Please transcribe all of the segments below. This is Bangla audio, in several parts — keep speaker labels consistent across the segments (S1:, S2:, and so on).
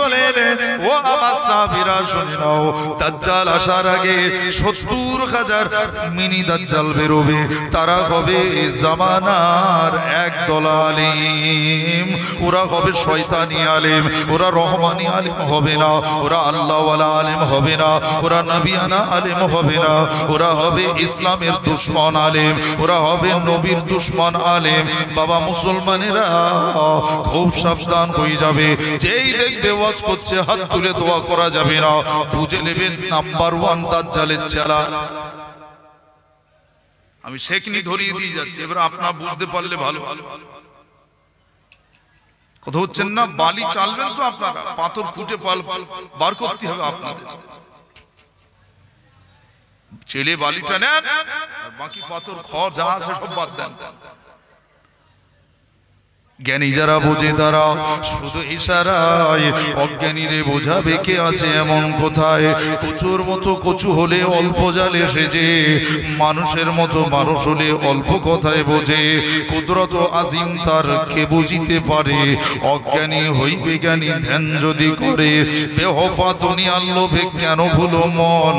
S1: বলেন ও আমার সাহাবীরা শুনে নাও দাজ্জাল আসার আগে সত্তর হাজার মিনি দাজ্জাল তারা হবে জামানার এক ওরা হবে শয়তানি ওরা রহমানি হবে না ওরা হবে না ওরা নবিয়ানা হবে না ওরা হবে ইসলামের দুশ্মন আলেম ওরা হবে নবীর দুশ্মন আলেম বাবা মুসলমানেরা খুব সাবধান হয়ে যাবে যেই দেখবে ও ওয়াজ করছে হাত তুলে দোয়া করা যাবে না বুঝে নেবেন নাম্বার ওয়ান দাজ্জালের চেলা আমি সেখনি ধরিয়ে দিয়ে যাচ্ছি এবার আপনার বুঝতে পারলে ভালো ভালো কথা হচ্ছেন না বালি চালবেন তো আপনার পাথর খুঁটে পাল পাল বার করতে হবে আপনাদের ছেলে বালিটা নেন বাকি পাথর খড় যা আছে সব বাদ দেন জ্ঞানী যারা বোঝে তারা শুধু ইশারায় অজ্ঞানীরে বোঝাবে কে আছে এমন কোথায় কচুর মতো কচু হলে অল্প জালে সেজে মানুষের মতো মানুষ হলে অল্প কথায় বোঝে কুদরত আজিম তার কে বুঝিতে পারে অজ্ঞানী হইবে জ্ঞানী ধ্যান যদি করে বেহফা দুনিয়ার লোভে কেন ভুলো মন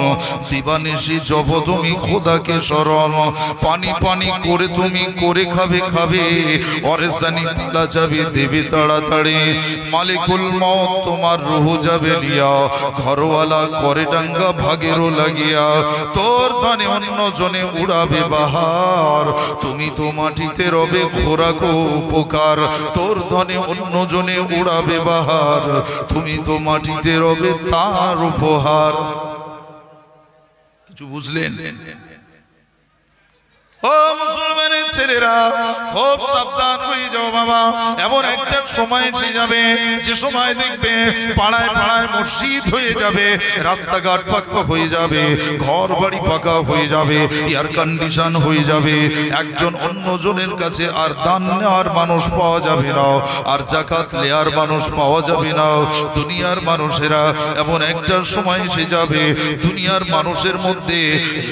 S1: দিবানিশি জব তুমি খোদাকে স্মরণ পানি পানি করে তুমি করে খাবে খাবে অরে মামলা যাবি দেবী তাড়াতাড়ি মালিকুল মত তোমার রুহু যাবে নিয়া ঘরওয়ালা করে ডাঙ্গা ভাগেরও লাগিয়া তোর ধানে অন্য জনে উড়াবে বাহার তুমি তো মাটিতে রবে ঘোরা গো উপকার তোর ধনে অন্য জনে উড়াবে বাহার তুমি তো মাটিতে রবে তার উপহার কিছু বুঝলেন ও মুসলমান ছেলেরা খুব সাবধান হয়ে যাও বাবা এমন একটা সময় এসে যাবে যে সময় দেখবে পাড়ায় পাড়ায় মসজিদ হয়ে যাবে রাস্তাঘাট পাকা হয়ে যাবে ঘর বাড়ি পাকা হয়ে যাবে এয়ার কন্ডিশন হয়ে যাবে একজন অন্যজনের কাছে আর দান নেওয়ার মানুষ পাওয়া যাবে না আর জাকাত নেওয়ার মানুষ পাওয়া যাবে না দুনিয়ার মানুষেরা এমন একটা সময় এসে যাবে দুনিয়ার মানুষের মধ্যে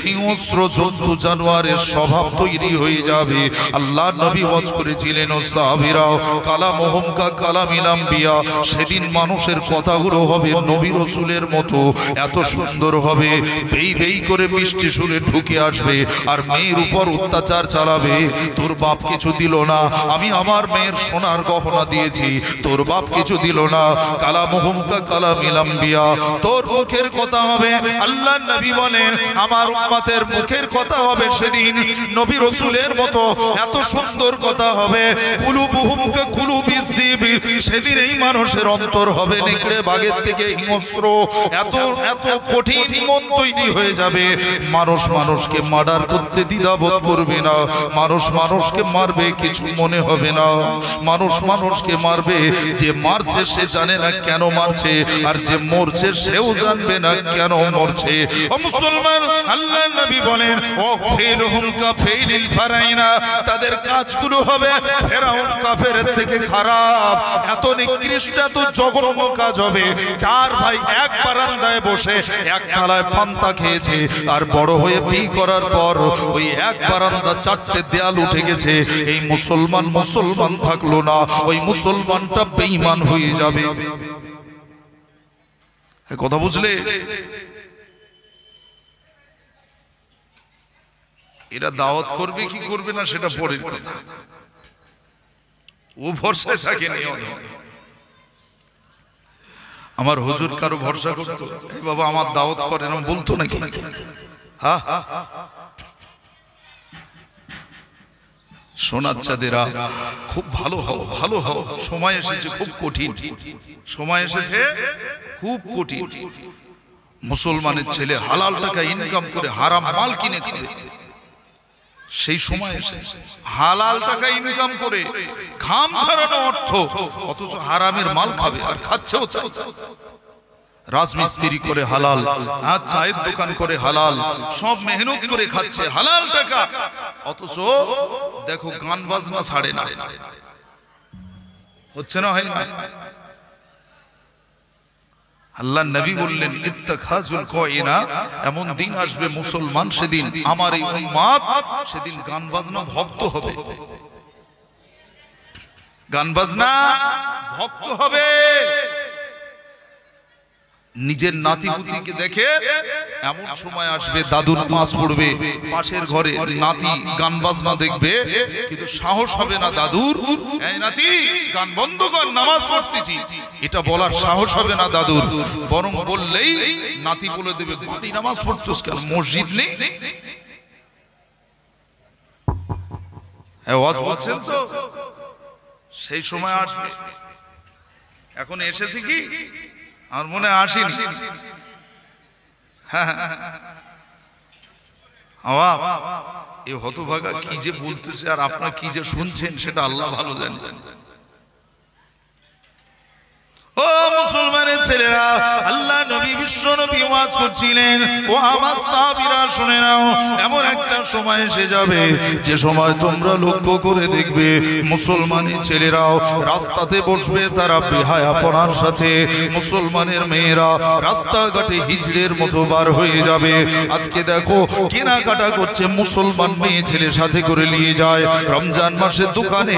S1: হিংস্র জন্তু জানোয়ারের স্বভাব তৈরি হয়ে যাবে হবে আল্লাহ নবী ওয়াজ করেছিলেন ও সাহাবিরাও কালাম হোমকা কালামিলাম বিয়া সেদিন মানুষের কথাগুলো হবে নবী রসুলের মতো এত সুন্দর হবে বেই বেই করে বৃষ্টি শুনে ঢুকে আসবে আর মেয়ের উপর অত্যাচার চালাবে তোর বাপ কিছু দিল না আমি আমার মেয়ের সোনার গহনা দিয়েছি তোর বাপ কিছু দিল না কালাম হোমকা কালামিলাম বিয়া তোর মুখের কথা হবে আল্লাহ নবী বলেন আমার উম্মতের মুখের কথা হবে সেদিন নবী রসুলের মতো এত সুন্দর কথা হবে কুলুবুহুমকে কুলুবি সিবি সেদিন এই মানুষের অন্তর হবে নেকড়ে বাগের থেকে হিংস্র এত এত কঠিন মন তৈরি হয়ে যাবে মানুষ মানুষকে মার্ডার করতে দ্বিধাবোধ করবে না মানুষ মানুষকে মারবে কিছু মনে হবে না মানুষ মানুষকে মারবে যে মারছে সে জানে না কেন মারছে আর যে মরছে সেও জানবে না কেন মরছে মুসলমান আল্লাহ নবী বলেন ও ফেল হুমকা ফেইলিল ফারাইনা তাদের কাজগুলো হবে ফেরাউন কাফের থেকে খারাপ পাপ এত নিকৃষ্ট এত জঘন্য কাজ হবে চার ভাই এক বারান্দায় বসে এক পান্তা খেয়েছে আর বড় হয়ে বি করার পর ওই এক বারান্দা চারটে দেয়াল উঠে গেছে এই মুসলমান মুসলমান থাকলো না ওই মুসলমানটা হয়ে যাবে কথা বুঝলে এরা দাওয়াত করবে কি করবে না সেটা পরের কথা ও ভরসায় আমার হুজুর কারো ভরসা করতো এই বাবা আমার দাওয়াত করে না বলতো নাকি হা হা সোনার খুব ভালো হও ভালো হও সময় এসেছে খুব কঠিন সময় এসেছে খুব কঠিন মুসলমানের ছেলে হালাল টাকা ইনকাম করে হারাম মাল কিনে কিনে সেই সময় হালাল টাকা ইনকাম করে খাম ছাড়ানো অর্থ অথচ হারামের মাল খাবে আর খাচ্ছে রাজমিস্ত্রি করে হালাল আর চায়ের দোকান করে হালাল সব মেহনত করে খাচ্ছে হালাল টাকা অথচ দেখো গান বাজনা ছাড়ে না হচ্ছে না হয় না আল্লাহ নবী বললেন ইত্তাখাজুল কয়না এমন দিন আসবে মুসলমান সেদিন আমার এই উম্মত সেদিন গান বাজনা ভক্ত হবে গান বাজনা ভক্ত হবে নিজের নাতিপুতিকে দেখে এমন সময় আসবে দাদু নামাজ পড়বে পাশের ঘরে নাতি গান বাজনা দেখবে কিন্তু সাহস হবে না দাদুর নাতি গান বন্ধ কর নামাজ পড়তেছি এটা বলার সাহস হবে না দাদুর বরং বললেই নাতি বলে দেবে বাড়ি নামাজ পড়ছিস কেন মসজিদ নেই সেই সময় আসবে এখন এসেছে কি আমার মনে আসি হ্যাঁ, হ্যাঁ, হ্যাঁ, এই হতভাগা কি যে বলতেছে আর আপনার কি যে শুনছেন সেটা আল্লাহ ভালো জানবেন ও মুসলমানের ছেলেরা আল্লাহ নবী বিশ্ব নবী ওয়াজ করছিলেন ও আমার সাহাবীরা শুনে নাও এমন একটা সময় এসে যাবে যে সময় তোমরা লক্ষ্য করে দেখবে মুসলমানের ছেলেরাও রাস্তাতে বসবে তারা বেহায়াপনার সাথে মুসলমানের মেয়েরা রাস্তাঘাটে হিজড়ের মতো বার হয়ে যাবে আজকে দেখো কেনাকাটা করছে মুসলমান মেয়ে ছেলে সাথে করে নিয়ে যায় রমজান মাসে দোকানে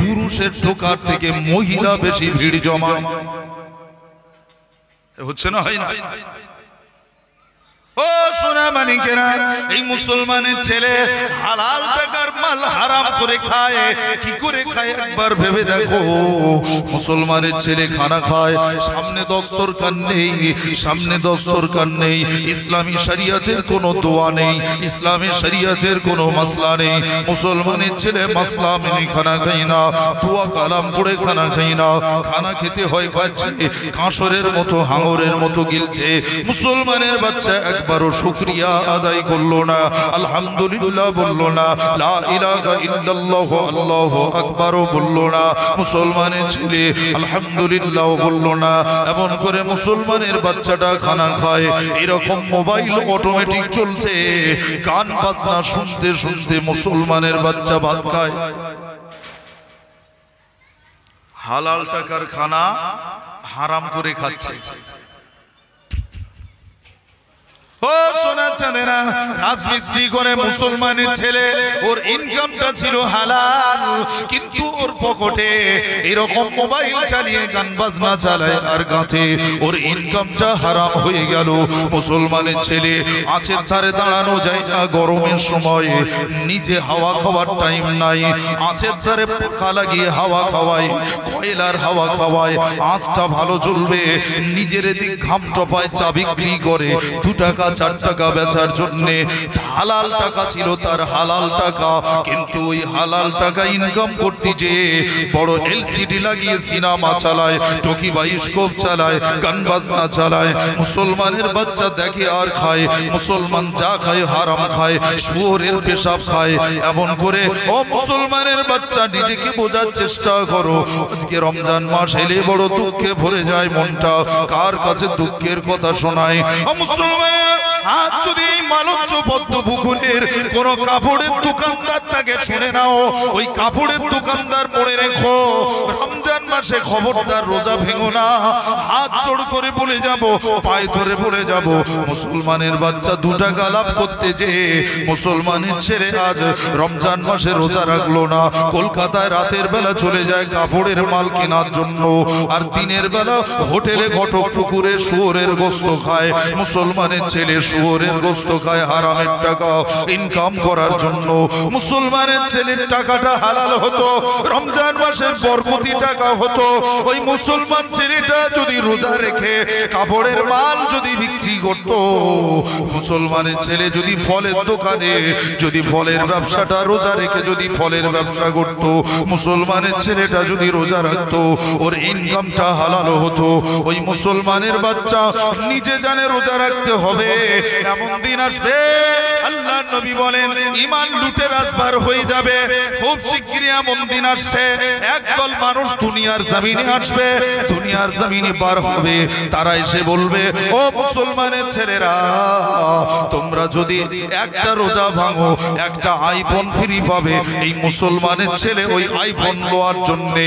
S1: পুরুষের ঢোকার থেকে মহিলা বেশি ভিড় জমায় হচ্ছে না হয় না ও সোনা মানিকেরা এই মুসলমানের ছেলে হালাল টাকার মাল হারাম করে খায় কি করে খায় একবার ভেবে দেখো মুসলমানের ছেলে খানা খায় সামনে দস্তরখান নেই সামনে দস্তরখান নেই ইসলামী শরিয়াতের কোনো দোয়া নেই ইসলামী শরিয়াতের কোনো মাসলা নেই মুসলমানের ছেলে মাসলা মেনে খানা খাই না দোয়া কালাম পড়ে খানা খাই না খানা খেতে হয় খাচ্ছে কাঁসরের মতো হাঙরের মতো গিলছে মুসলমানের বাচ্চা একবারও শুক্রিয়া আদায় করলো না আলহামদুলিল্লাহ বললো না একবারও আকবারও বললো না মুসলমানের ছেলে আলহামদুলিল্লাহ বললো না এমন করে মুসলমানের বাচ্চাটা খানা খায় এরকম মোবাইল অটোমেটিক চলছে গান বাজনা শুনতে শুনতে মুসলমানের বাচ্চা ভাত খায় হালাল টাকার খানা হারাম করে খাচ্ছে Oh, son বাচ্চাদেরা রাজমিস্ত্রি করে মুসলমানের ছেলে ওর ইনকামটা ছিল হালাল কিন্তু ওর পকেটে এরকম মোবাইল চালিয়ে গান বাজনা চালায় আর গাঁথে ওর ইনকামটা হারাম হয়ে গেল মুসলমানের ছেলে ধারে দাঁড়ানো যায় না গরমের সময় নিজে হাওয়া খাওয়ার টাইম নাই আছের ধারে পাখা লাগিয়ে হাওয়া খাওয়ায় কয়লার হাওয়া খাওয়ায় আঁচটা ভালো চলবে নিজের এদিক ঘাম টপায় চা বিক্রি করে দু টাকা চার টাকা বাঁচার জন্যে হালাল টাকা ছিল তার হালাল টাকা কিন্তু ওই হালাল টাকা ইনকাম করতে যে বড় এলসিডি লাগিয়ে সিনেমা চালায় টকি বাইস্কোপ চালায় গান বাজনা চালায় মুসলমানের বাচ্চা দেখে আর খায় মুসলমান যা খায় হারাম খায় শুয়োরের পেশাব খায় এমন করে ও মুসলমানের বাচ্চা নিজেকে বোঝার চেষ্টা করো আজকে রমজান মাস এলে বড় দুঃখে ভরে যায় মনটা কার কাছে দুঃখের কথা শোনায় মুসলমান আজ যদি মালঞ্চ বদ্ধ পুকুরের কোন কাপড়ের দোকানদার তাকে শুনে নাও ওই কাপড়ের দোকানদার পড়ে রেখো রমজান মাসে খবরদার রোজা ভেঙো না হাত জোড় করে বলে যাব পায়ে ধরে বলে যাব মুসলমানের বাচ্চা দু টাকা লাভ করতে যে মুসলমানের ছেড়ে আজ রমজান মাসে রোজা রাখলো না কলকাতায় রাতের বেলা চলে যায় কাপড়ের মাল কেনার জন্য আর দিনের বেলা হোটেলে ঘটক পুকুরে শুয়োরের গোস্ত খায় মুসলমানের ছেলে শুয়োরের গোস্ত খায় হারামের টাকা ইনকাম করার জন্য মুসলমানের ছেলের টাকাটা হালাল হতো রমজান মাসের বরকতি টাকা হতো ওই মুসলমান ছেলেটা যদি রোজা রেখে কাপড়ের মাল যদি বিক্রি করত মুসলমানের ছেলে যদি ফলের দোকানে যদি ফলের ব্যবসাটা রোজা রেখে যদি ফলের ব্যবসা করত মুসলমানের ছেলেটা যদি রোজা রাখত ওর ইনকামটা হালাল হতো ওই মুসলমানের বাচ্চা নিজে জানে রোজা রাখতে হবে এমন দিন আসবে আল্লাহ নবী বলেন ইমান লুটে রাজবার হয়ে যাবে খুব এমন দিন আসছে একদল মানুষ দুনিয়ার জমিনে আসবে দুনিয়ার জমিনে হবে তারা এসে বলবে ও মুসলমানের ছেলেরা তোমরা যদি একটা রোজা ভাঙো একটা আইফোন ফ্রি পাবে এই মুসলমানের ছেলে ওই আইফোন লোয়ার জন্যে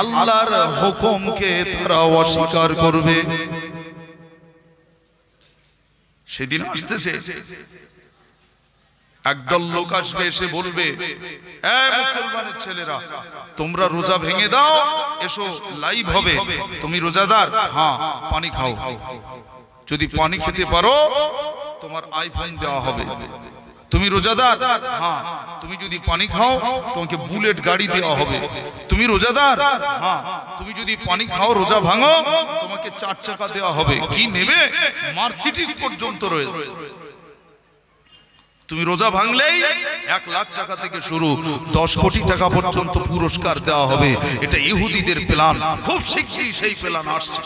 S1: আল্লাহর হুকুমকে তারা অস্বীকার করবে সেদিন আসতেছে একদল লোক আসবে এসে বলবে ছেলেরা তোমরা রোজা ভেঙে দাও এসো লাইভ হবে তুমি রোজাদার হ্যাঁ, হ্যাঁ পানি খাও যদি পানি খেতে পারো তোমার আইফোন দেওয়া হবে তুমি রোজাদার হ্যাঁ তুমি যদি পানি খাও তোমাকে বুলেট গাড়ি দেওয়া হবে তুমি রোজাদার হ্যাঁ তুমি যদি পানি খাও রোজা ভাঙো তোমাকে চার চাকা দেওয়া হবে কি নেবে মার্সিডিস পর্যন্ত রয়েছে তুমি রোজা ভাঙলেই এক লাখ টাকা থেকে শুরু দশ কোটি টাকা পর্যন্ত পুরস্কার দেওয়া হবে এটা ইহুদিদের প্ল্যান খুব শিখছি সেই প্ল্যান আসছে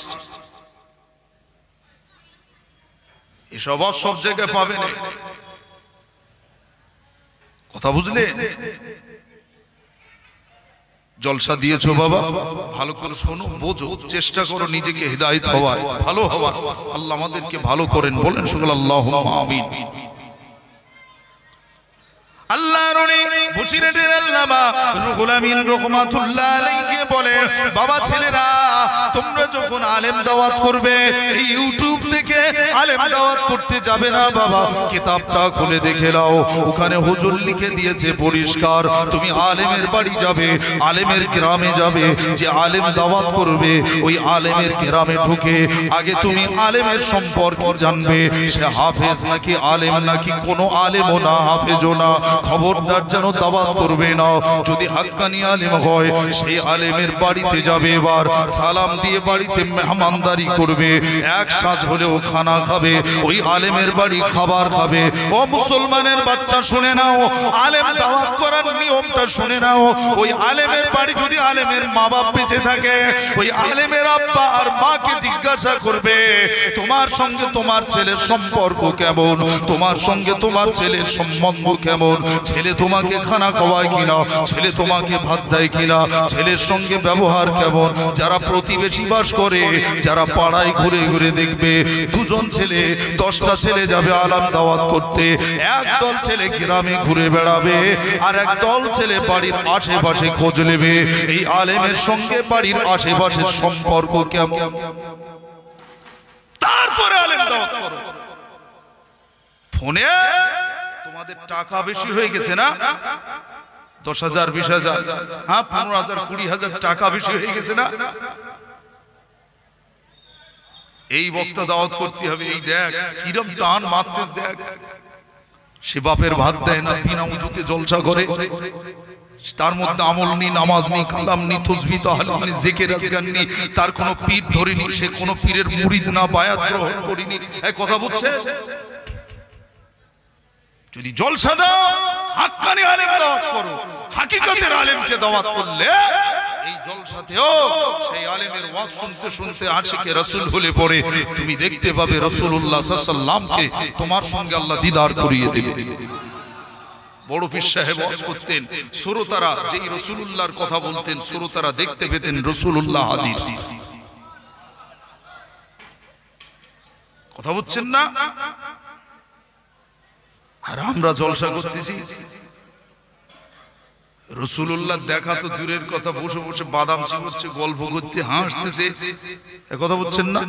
S1: এসব সব জায়গায় পাবে না কথা বুঝলে জলসা দিয়েছো বাবা ভালো করে শোনো বোঝো চেষ্টা করো নিজেকে হৃদায়ত হওয়ার ভালো হওয়ার আল্লাহ আমাদেরকে ভালো করেন বলেন সকল আল্লাহ আমিন আল্লাহ রুনি ভুসিরেটের আল্লাহ রুহুল আমিন রহমাতুল্লাহ আলাইহি বলেন বাবা ছেলেরা তোমরা যখন আলেম দাওয়াত করবে এই ইউটিউব আলেম দাওয়াত করতে যাবে না বাবা কিতাবটা খুলে দেখে নাও ওখানে হুজুর লিখে দিয়েছে পরিষ্কার তুমি আলেমের বাড়ি যাবে আলেমের গ্রামে যাবে যে আলেম দাওয়াত করবে ওই আলেমের গ্রামে ঢুকে আগে তুমি আলেমের সম্পর্ক জানবে সে হাফেজ নাকি আলেম নাকি কোনো আলেমও না হাফেজও না খবরদার যেন দাওয়াত করবে না যদি হাক্কানি আলেম হয় সেই আলেম ইমামের বাড়িতে যাবে এবার সালাম দিয়ে বাড়িতে মেহমানদারি করবে এক সাজ হলেও খানা খাবে ওই আলেমের বাড়ি খাবার খাবে ও মুসলমানের বাচ্চা শুনে নাও আলেম দাওয়াত করার নিয়মটা শুনে নাও ওই আলেমের বাড়ি যদি আলেমের মা বাপ বেঁচে থাকে ওই আলেমের আব্বা আর মাকে জিজ্ঞাসা করবে তোমার সঙ্গে তোমার ছেলের সম্পর্ক কেমন তোমার সঙ্গে তোমার ছেলের সম্বন্ধ কেমন ছেলে তোমাকে খানা খাওয়ায় কিনা ছেলে তোমাকে ভাত দেয় কিনা ছেলের সঙ্গে সঙ্গে ব্যবহার কেমন যারা প্রতিবেশী বাস করে যারা পাড়ায় ঘুরে ঘুরে দেখবে দুজন ছেলে দশটা ছেলে যাবে আলাপ দাওয়াত করতে একদল ছেলে গ্রামে ঘুরে বেড়াবে আর একদল ছেলে বাড়ির আশেপাশে খোঁজ নেবে এই আলেমের সঙ্গে বাড়ির আশেপাশের সম্পর্ক কেমন তারপরে আলেম দাওয়াত করো ফোনে তোমাদের টাকা বেশি হয়ে গেছে না দশ হাজার বিশ হাজার হ্যাঁ পনেরো হাজার কুড়ি হাজার টাকা বেশি হয়ে গেছে না এই বক্তা দাওয়াত করতে হবে এই দেখ কিরম টান মারতেস দেখ সে বাপের ভাত দেয় না বিনা উঁচুতে জলসা করে তার মধ্যে আমল নি নামাজ নি কালাম নি তসবি তাহলাম নি জেকের আজগান নি তার কোনো পীর ধরিনি সে কোনো পীরের মুরিদ না বায়াত গ্রহণ করিনি এই কথা বলছে যদি জলসা দাও হাক্কানি আলেম দাওয়াত করো হাকিকতের আলেমকে দাওয়াত করলে এই জলসাতেও সেই আলেমের ওয়াজ শুনতে শুনতে আশিকে রাসূল হলে পড়ে তুমি দেখতে পাবে রাসূলুল্লাহ সাল্লাল্লাহু সাল্লামকে তোমার সঙ্গে আল্লাহ দিদার করিয়ে দেবে বড় পীর সাহেব ওয়াজ করতেন সুরতারা যেই রাসূলুল্লাহর কথা বলতেন সুরতারা দেখতে পেতেন রাসূলুল্লাহ হাজির কথা বুঝছেন না আর আমরা জলসা করতেছি রসুল্লাহ দেখা তো দূরের কথা বসে বসে বাদাম চিবচ্ছে গল্প করতে হাসতেছে কথা বলছেন না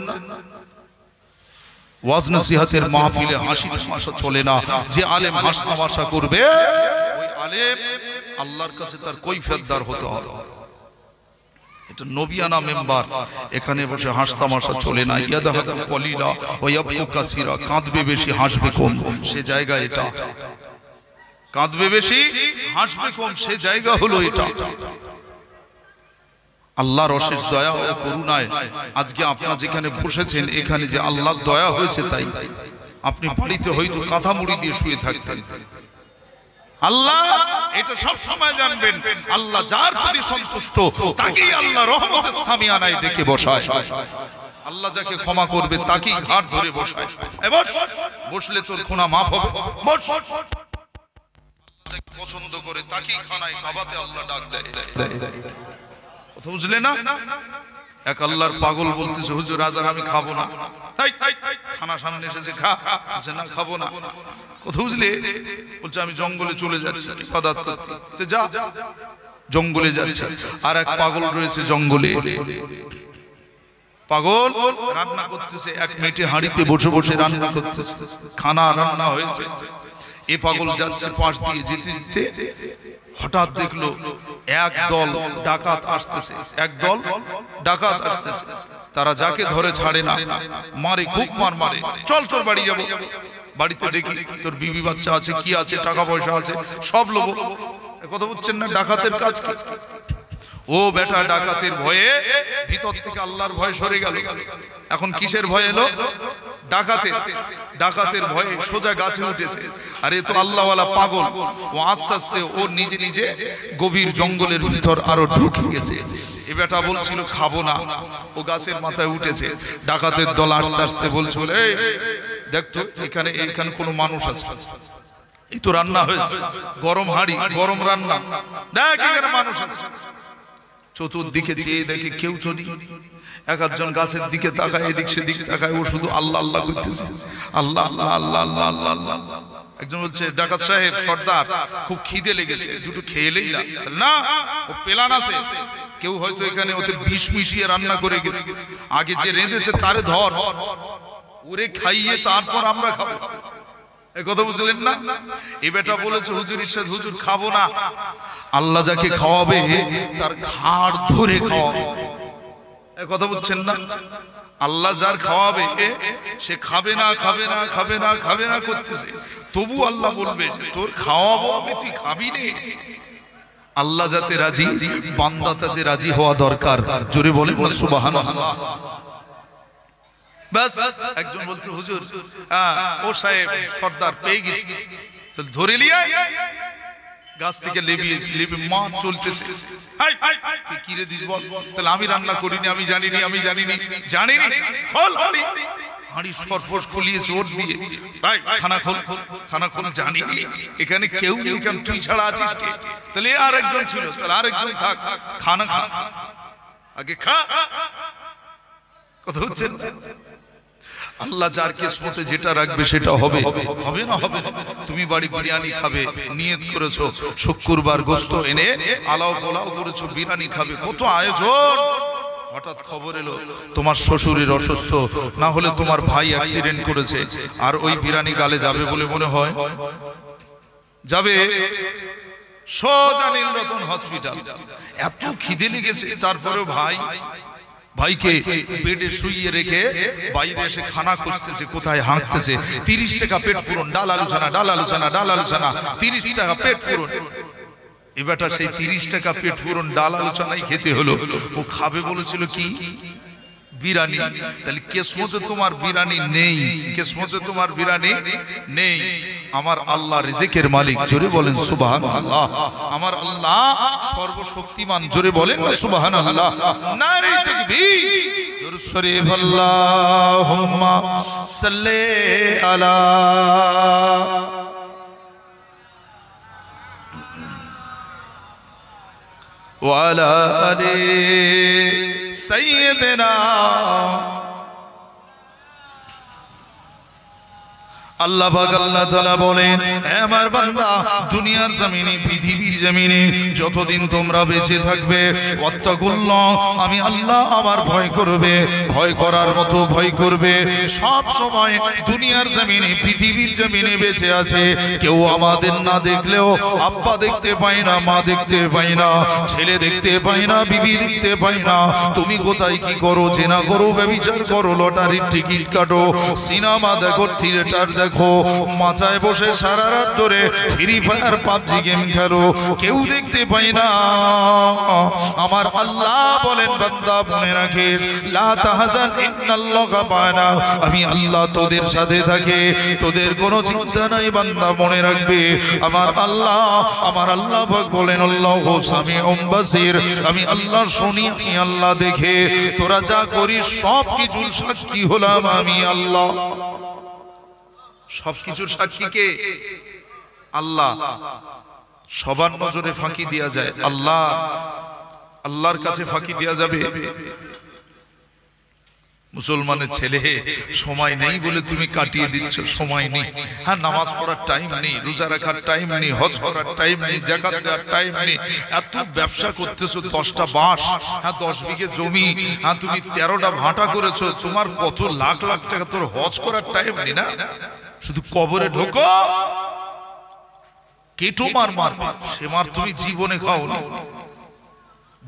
S1: চলে না যে আলেম তামাশা করবে ওই আলেম আল্লাহর কাছে তার কৈফিয়তদার হতে হবে এটা নবিয়ানা মেম্বার এখানে বসে হাসতামাশা চলে না ইয়াদা কলিলা কাসিরা কাঁদবে বেশি হাসবে কম সে জায়গা এটা কাঁদবে বেশি হাসবে কম সে জায়গা হলো এটা আল্লাহর অশেষ দয়া হয়ে করুণায় আজকে আপনারা যেখানে বসেছেন এখানে যে আল্লাহর দয়া হয়েছে তাই আপনি বাড়িতে হয়তো কাঁথা মুড়ি দিয়ে শুয়ে থাকতেন আল্লাহ এটা সব সময় জানবেন আল্লাহ যার প্রতি সন্তুষ্ট তাকেই আল্লাহ রহমতের সামিয়ানায় ডেকে বসায় আল্লাহ যাকে ক্ষমা করবে তাকেই ঘাট ধরে বসায় এবার বসলে তোর খুনা মাফ হবে পছন্দ করে তাকেই খানায় খাবাতে আল্লাহ ডাক দেয় কথা বুঝলে না এক আল্লাহর পাগল বলতেছে হুজুর রাজার আমি খাবো না থানা সামনে এসেছে খা না খাবো না কোথাও বুঝলে বলছে আমি জঙ্গলে চলে যাচ্ছি ইফাদাত করতে যা জঙ্গলে যাচ্ছে আর এক পাগল রয়েছে জঙ্গলে পাগল রান্না করতেছে এক মেটে হাঁড়িতে বসে বসে রান্না করতেছে খানা রান্না হয়েছে এ পাগল যাচ্ছে পাশ দিয়ে যেতে যেতে হঠাৎ দেখলো একদল ডাকাত আসতেছে একদল ডাকাত আসতেছে তারা যাকে ধরে ছাড়ে না মারে খুব মার মারে চল চল বাড়ি যাবো বাড়িতে দেখি তোর বিবি বাচ্চা আছে কি আছে টাকা পয়সা আছে সব লোক কথা বলছেন না ডাকাতের কাজ ও বেটা ডাকাতের ভয়ে ভিতর থেকে আল্লাহর ভয় সরে গেল এখন কিসের ভয় এলো ডাকাতে ডাকাতের ভয়ে সোজা গাছে উঠেছে আর এ তো আল্লাহওয়ালা পাগল ও আস্তে আস্তে ও নিজে নিজে গভীর জঙ্গলের ভিতর আরো ঢুকে গেছে এ বেটা বলছিল খাবো না ও গাছের মাথায় উঠেছে ডাকাতের দল আস্তে আস্তে বলছিল এই দেখতো এখানে এখানে কোনো মানুষ আছে এই তো রান্না হয়েছে গরম হাড়ি গরম রান্না দেখ এখানে মানুষ আছে চতুর্দিকে চেয়ে দেখে কেউ তো নেই এক একজন গাছের দিকে তাকায় এদিক সেদিক তাকায় ও শুধু আল্লাহ আল্লাহ করতেছে আল্লাহ আল্লাহ আল্লাহ আল্লাহ আল্লাহ আল্লাহ একজন বলছে ডাকাত সাহেব সর্দার খুব খিদে লেগেছে দুটো খেয়েলেই না না ও পেলান আছে কেউ হয়তো এখানে ওদের বিষ মিশিয়ে রান্না করে গেছে আগে যে রেঁধেছে তারে ধর ওরে খাইয়ে তারপর আমরা খাবো কথা বুঝলেন না এ বেটা বলেছে হুজুর ঈশ্বর হুজুর খাবো না আল্লাহ যাকে খাওয়াবে তার ঘাড় ধরে খাওয়াবে কথা বলছেন না আল্লাহ যার খাওয়াবে সে খাবে না খাবে না খাবে না খাবে না করতেছে তবু আল্লাহ বলবে যে তোর খাওয়াবো আমি তুই খাবি নে আল্লাহ যাতে রাজি বান্দা তাতে রাজি হওয়া দরকার জোরে বলে সুবাহান ব্যাস একজন বলছে হুজুর হ্যাঁ, ও সাহেব সর্দার পেয়ে গেছি ধরে লিয়া গাছ থেকে লেবি লেবি মা চলতেছে কিরে দিস বল তাহলে আমি রান্না করিনি আমি জানিনি আমি জানিনি জানিনি খোল হাঁড়ি সরফস খুলিয়ে জোর দিয়ে খানা খোল খানা খোল জানিনি এখানে কেউ এখানে তুই ছাড়া আছিস তাহলে আরেকজন ছিল তাহলে আরেকজন থাক খানা খা আগে খা কথা হচ্ছে আল্লাহ যার কিসমতে যেটা রাখবে সেটা হবে হবে না হবে তুমি বাড়ি বিরিয়ানি খাবে নিয়ত করেছো শুক্রবার গোস্ত এনে আলাও পোলাও করেছো বিরিয়ানি খাবে কত আয়োজন হঠাৎ খবর এলো তোমার শ্বশুরের অসুস্থ না হলে তোমার ভাই অ্যাক্সিডেন্ট করেছে আর ওই বিরানি গালে যাবে বলে মনে হয় যাবে সোজা নীলরতন হসপিটাল এত খিদে লেগেছে তারপরে ভাই ভাইকে পেটে শুইয়ে রেখে বাইরে এসে খানা খুঁজতেছে কোথায় হাঁটতেছে তিরিশ টাকা পেট পূরণ ডাল আলোচনা ডাল আলোচনা ডাল আলোচনা তিরিশ টাকা পেট পূরণ এবারটা সেই তিরিশ টাকা পেট পূরণ ডাল আলোচনাই খেতে হলো ও খাবে বলেছিল কি বিরানি তাহলে কেসমতে তোমার বিরানি নেই কেসমতে তোমার বিরানি নেই আমার আল্লাহ রিজিকের মালিক জোরে বলেন সুবাহান আল্লাহ আমার আল্লাহ সর্বশক্তিমান জোরে বলেন সুবাহান আল্লাহ নারী তাকবীর শরীফ আল্লাহুম্মা সাল্লি আলা والا ری صحیح আল্লাহ পাক আল্লাহ তালা বলেন আমার বান্দা দুনিয়ার জমিনে পৃথিবীর জমিনে যতদিন তোমরা বেঁচে থাকবে অত্যাগুল্লাহ আমি আল্লাহ আমার ভয় করবে ভয় করার মতো ভয় করবে সব সময় দুনিয়ার জমিনে পৃথিবীর জমিনে বেঁচে আছে কেউ আমাদের না দেখলেও আব্বা দেখতে পায় না মা দেখতে পায় না ছেলে দেখতে পায় না বিবি দেখতে পায় না তুমি কোথায় কি করো চেনা করো ব্যবচার করো লটারির টিকিট কাটো সিনেমা দেখো থিয়েটার দেখো দেখো মাথায় বসে সারা রাত ধরে ফ্রি ফায়ার পাবজি গেম খেলো কেউ দেখতে পাই না আমার আল্লাহ বলেন বান্দা মনে রাখিস লা আমি আল্লাহ তোদের সাথে থাকে তোদের কোনো চিন্তা নাই বান্দা মনে রাখবে আমার আল্লাহ আমার আল্লাহ পাক বলেন আল্লাহু সামিউম বাসির আমি আল্লাহ শুনি আমি আল্লাহ দেখে তোরা যা করিস সব কিছুর সাক্ষী হলাম আমি আল্লাহ সবকিছুর সাক্ষী কে আল্লাহ সবার নজরে ফাঁকি দেওয়া যায় আল্লাহ আল্লাহর কাছে ফাঁকি দেওয়া যাবে মুসলমানের ছেলে সময় নেই বলে তুমি কাটিয়ে দিচ্ছ সময় নেই হ্যাঁ নামাজ পড়ার টাইম নেই রোজা রাখার টাইম নেই হজ করার টাইম নেই জাকাত দেওয়ার টাইম নেই এত ব্যবসা করতেছো দশটা বাঁশ হ্যাঁ দশ বিঘে জমি হ্যাঁ তুমি তেরোটা ভাঁটা করেছো তোমার কত লাখ লাখ টাকা তোর হজ করার টাইম নেই না শুধু কবরে ঢোকো কেটো মার মার সে মার তুমি জীবনে খাও না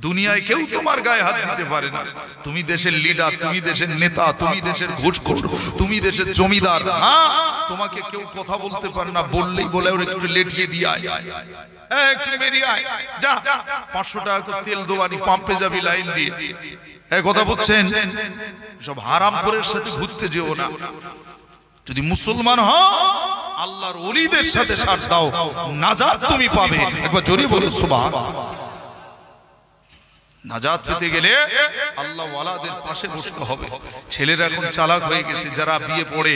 S1: দুনিয়ায় কেউ তোমার গায়ে হাত দিতে পারে না তুমি দেশের লিডার তুমি দেশের নেতা তুমি দেশের ঘোষ তুমি দেশের জমিদার হ্যাঁ, তোমাকে কেউ কথা বলতে পারে না বললেই বলে ওরা একটু লেটিয়ে দিয়ে আয় একটু বেরিয়ে আয় যা পাঁচশো টাকা করে তেল দোবানি পাম্পে যাবি লাইন দিয়ে
S2: এ কথা বলছেন
S1: সব হারাম করে সাথে ঘুরতে যেও না যদি মুসলমান হ আল্লাহর অলিদের সাথে সাথ দাও নাজাত তুমি পাবে একবার জোরে বলো সুবাহ নাজাত পেতে গেলে আল্লাহ পাশে বসতে হবে ছেলেরা এখন চালাক হয়ে গেছে যারা বিয়ে পড়ে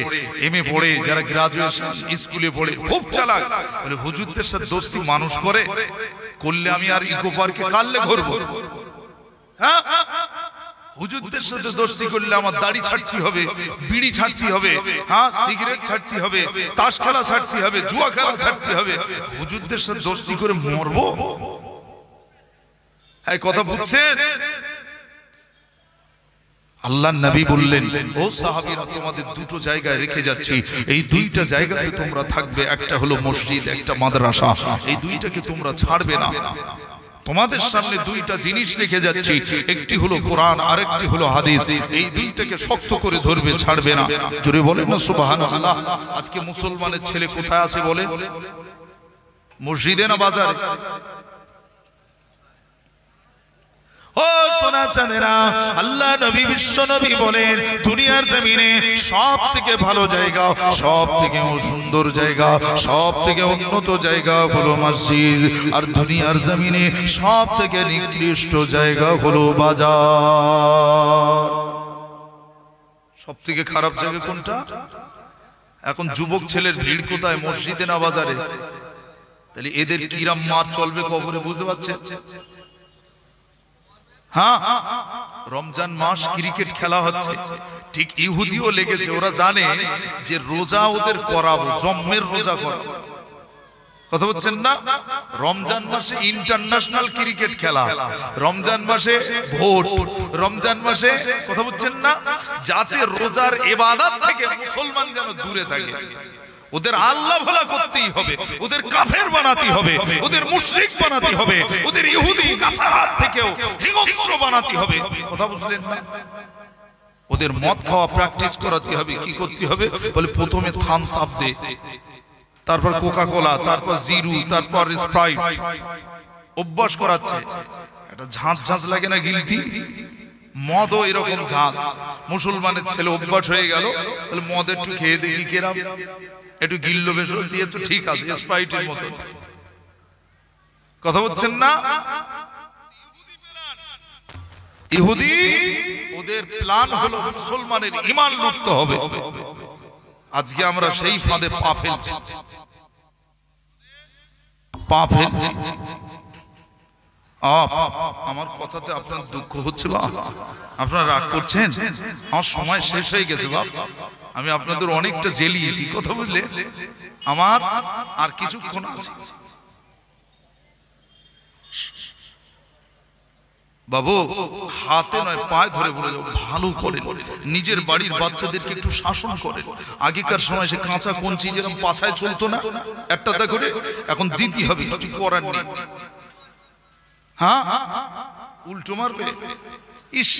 S1: এম এ পড়ে যারা গ্রাজুয়েশন স্কুলে পড়ে খুব চালাক বলে হুজুরদের সাথে দোস্তি মানুষ করে করলে আমি আর ইকো পার্কে কাললে ঘুরবো হ্যাঁ হুজুরদের সাথে দোস্তি করলে আমার দাড়ি ছাড়তে হবে বিড়ি ছাড়তে হবে হ্যাঁ সিগারেট ছাড়তে হবে তাস খেলা ছাড়তে হবে জুয়া খেলা ছাড়তে হবে হুজুরদের সাথে দোস্তি করে মরব হ্যাঁ কথা বুঝছেন আল্লাহ নবী বললেন ও সাহাবিরা তোমাদের দুটো জায়গায় রেখে যাচ্ছি এই দুইটা জায়গাতে তোমরা থাকবে একটা হলো মসজিদ একটা মাদ্রাসা এই দুইটাকে তোমরা ছাড়বে না তোমাদের সামনে দুইটা জিনিস লিখে যাচ্ছি একটি হলো কোরআন আরেকটি হলো হাদিস এই দুইটাকে শক্ত করে ধরবে ছাড়বে না জোরে বলেন না আজকে মুসলমানের ছেলে কোথায় আছে বলে মসজিদে না বাজারে ও সোনা চাঁদেরা আল্লাহ নবী বিশ্ব নবী বলেন দুনিয়ার জমিনে সব থেকে ভালো জায়গা সব থেকে সুন্দর জায়গা সব থেকে উন্নত জায়গা হলো মসজিদ আর দুনিয়ার জমিনে সব থেকে নিকৃষ্ট জায়গা হলো বাজার সব থেকে খারাপ জায়গা কোনটা এখন যুবক ছেলের ভিড় কোথায় মসজিদে না বাজারে তাহলে এদের কিরাম মার চলবে কবরে বুঝতে পারছে হ্যাঁ রমজান মাস ক্রিকেট খেলা হচ্ছে ঠিক ইহুদিও লেগেছে ওরা জানে যে রোজা ওদের করাবো জম্মের রোজা করাবো কথা বলছেন না রমজান মাসে ইন্টারন্যাশনাল ক্রিকেট খেলা রমজান মাসে ভোট রমজান মাসে কথা বলছেন না যাতে রোজার এবাদাত থেকে মুসলমান যেন দূরে থাকে ওদের আল্লাহ ভোলা করতেই হবে ওদের কাফের বানাতে হবে ওদের মুশরিক বানাতে হবে ওদের ইহুদি থেকেও হিংস্র বানাতে হবে কথা বুঝলেন না ওদের মদ খাওয়া প্র্যাকটিস করাতে হবে কি করতে হবে বলে প্রথমে থান সাপ দে তারপর কোকা কোলা তারপর জিরু তারপর স্প্রাইট অভ্যাস করাচ্ছে একটা ঝাঁঝ ঝাঁঝ লাগে না গিলতি মদও এরকম ঝাঁঝ মুসলমানের ছেলে অভ্যাস হয়ে গেল বলে মদ একটু খেয়ে দেখি কেরাম একটু গিল্লো বেসন দিয়ে তো ঠিক আছে স্প্রাইটের মতো কথা বলছেন না ইহুদি ওদের প্ল্যান হলো মুসলমানের ইমান লুপ্ত হবে আজকে আমরা সেই ফাঁদে পা ফেলছি পা ফেলছি আমার কথাতে আপনার দুঃখ হচ্ছে বা আপনারা রাগ করছেন আমার সময় শেষ হয়ে গেছে বাবা আমি আপনাদের অনেকটা জেলিয়েছি কথা বুঝলে আমার আর কিছুক্ষণ আছে বাবু হাতে নয় পায়ে ধরে বলে যাবো ভালো করেন নিজের বাড়ির বাচ্চাদেরকে একটু শাসন করেন আগেকার সময় সে কাঁচা কঞ্চি যেরকম পাশায় চলতো না একটা তা করে এখন দিতে হবে কিছু করার নেই হ্যাঁ উল্টো মারবে ইস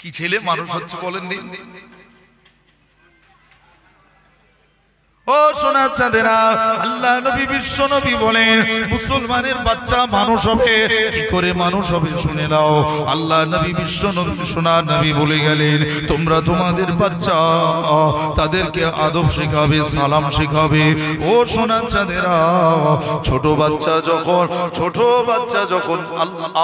S1: কি ছেলে মানুষ হচ্ছে বলেন ও সোনা চাঁদেরা আল্লাহ নবী বিশ্ব নবী বলেন মুসলমানের বাচ্চা মানুষ হবে কি করে মানুষ হবে শুনে নাও আল্লাহ নবী বিশ্ব নবী সোনা নবী বলে গেলেন তোমরা তোমাদের বাচ্চা তাদেরকে আদব শেখাবে সালাম শেখাবে ও সোনা চাঁদেরা ছোট বাচ্চা যখন ছোট বাচ্চা যখন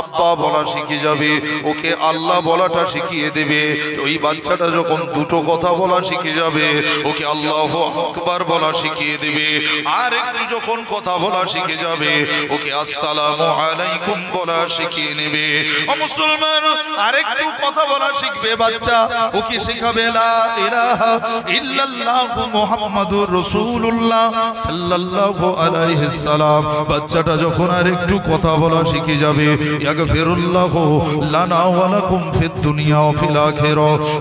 S1: আব্বা বলা শিখে যাবে ওকে আল্লাহ বলাটা শিখিয়ে দেবে ওই বাচ্চাটা যখন দুটো কথা বলা শিখে যাবে ওকে আল্লাহ আকবর বলা শিখিয়ে দেবে আর একটু যখন কথা বলা শিখে যাবে ওকে আসসালাম আলাইকুম বলা শিখিয়ে নেবে ও মুসলমান আর একটু কথা বলা শিখবে বাচ্চা ওকে শিখাবে বাচ্চাটা যখন কথা বলা শিখে যাবে দুনিয়া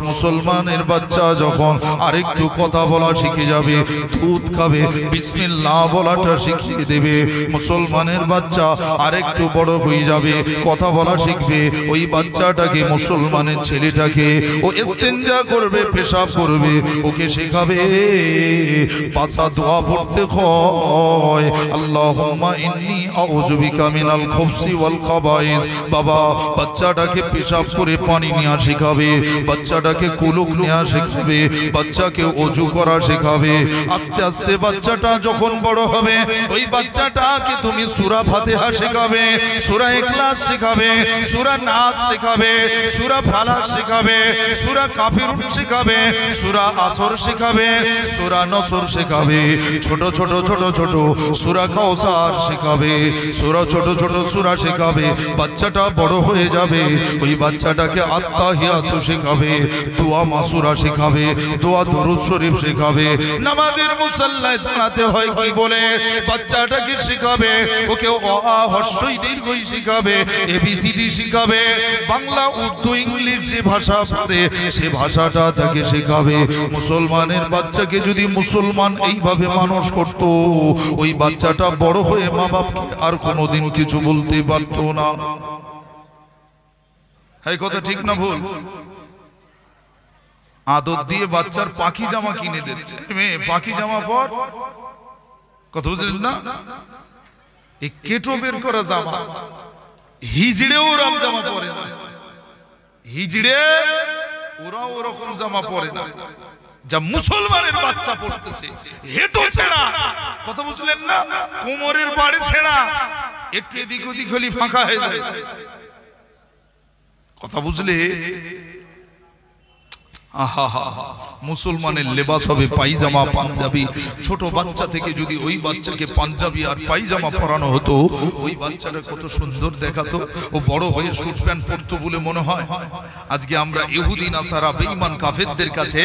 S1: মুসলমানের বাচ্চা যখন আরেকটু কথা বলা শিখে যাবে দুধ খাবে বিসমিল্লাহ বলাটা শিখিয়ে দেবে মুসলমানের বাচ্চা আরেকটু বড় হয়ে যাবে কথা বলা শিখবে ওই বাচ্চাটাকে মুসলমানের ছেলেটাকে ও ইস্তেঞ্জা করবে পেশাব করবে ওকে শেখাবে পাশা দোয়া পড়তে হয় আল্লাহুম্মা ইন্নি আউযুবিকা মিনাল খুবসি ওয়াল খাবাইস বাবা বাচ্চাটাকে পেশাব করে পানি নেওয়া শেখাবে বাচ্চাটাকে কুলুক নেওয়া শেখাবে বাচ্চাকে অজু করা শেখাবে আস্তে আস্তে আস্তে বাচ্চাটা যখন বড় হবে ওই বাচ্চাটাকে তুমি সুরা ফাতেহা শেখাবে সুরা ইখলাস শেখাবে সুরা নাচ শেখাবে সুরা ফালাক শেখাবে সুরা কাফিরুন শেখাবে সুরা আসর শেখাবে সুরা নসর শেখাবে ছোট ছোট ছোট ছোট সুরা কাউসার শেখাবে সুরা ছোট ছোট সুরা শেখাবে বাচ্চাটা বড় হয়ে যাবে ওই বাচ্চাটাকে আত্মা হিয়াতু শেখাবে দোয়া মাসুরা শেখাবে দোয়া দরুদ শরীফ শেখাবে নামাজের মুসাল্লায় দাঁড়াতে হয় কি বলে বাচ্চাটাকে শেখাবে ওকে অ হস্যই দীর্ঘই শেখাবে এবিসিডি শেখাবে বাংলা উর্দু ইংলিশ যে ভাষা পারে সে ভাষাটা তাকে শেখাবে মুসলমানের বাচ্চাকে যদি মুসলমান এইভাবে মানুষ করত ওই বাচ্চাটা বড় হয়ে মা বাপকে আর কোনোদিন কিছু বলতে পারত না এই কথা ঠিক না ভুল আদর দিয়ে বাচ্চার পাখি জামা কিনে দিচ্ছে মেয়ে পাখি জামা পর কথা বুঝলেন না এই কেটো বের করা জামা হিজড়েও ওরাও জামা পরে না হিজড়ে ওরাও ওরকম জামা পরে না যা মুসলমানের বাচ্চা পড়তেছে হেঁটো ছেড়া কথা বুঝলেন না কোমরের বাড়ি ছেড়া একটু এদিক ওদিক হলি ফাঁকা হয়ে যায় কথা বুঝলে মুসলমানের লেবাস হবে পাইজামা পাঞ্জাবি ছোট বাচ্চা থেকে যদি ওই বাচ্চাকে পাঞ্জাবি আর পাইজামা পরানো হতো ওই বাচ্চারা কত সুন্দর দেখাতো ও বড় হয়ে শুট প্যান্ট পরতো বলে মনে হয় আজকে আমরা ইহুদিন আসারা বেঈমান কাফেরদের কাছে